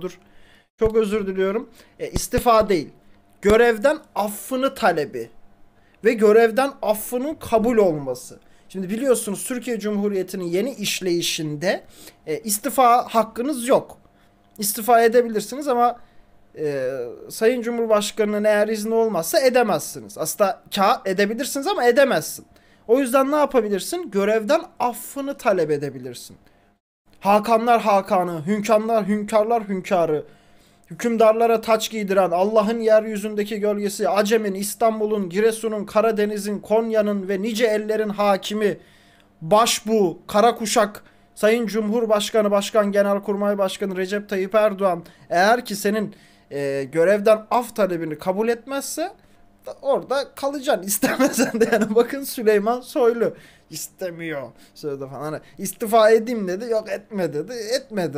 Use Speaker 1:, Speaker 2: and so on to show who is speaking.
Speaker 1: dur. Çok özür diliyorum. E, istifa değil. Görevden affını talebi ve görevden affının kabul olması. Şimdi biliyorsunuz Türkiye Cumhuriyeti'nin yeni işleyişinde e, istifa hakkınız yok. İstifa edebilirsiniz ama e, Sayın Cumhurbaşkanı'nın eğer izni olmazsa edemezsiniz. Aslında kağıt edebilirsiniz ama edemezsin. O yüzden ne yapabilirsin? Görevden affını talep edebilirsin. Hakanlar Hakan'ı, hünkârlar hünkârlar hünkârı. Hükümdarlara taç giydiren, Allah'ın yeryüzündeki gölgesi, Acem'in, İstanbul'un, Giresun'un, Karadeniz'in, Konya'nın ve nice ellerin hakimi, Başbu, Kuşak Sayın Cumhurbaşkanı, Başkan Genelkurmay Başkanı Recep Tayyip Erdoğan eğer ki senin e, görevden af talebini kabul etmezse orada kalacaksın istemesen de yani bakın Süleyman Soylu istemiyor söyledi falan hani istifa edeyim dedi yok etme dedi etmedi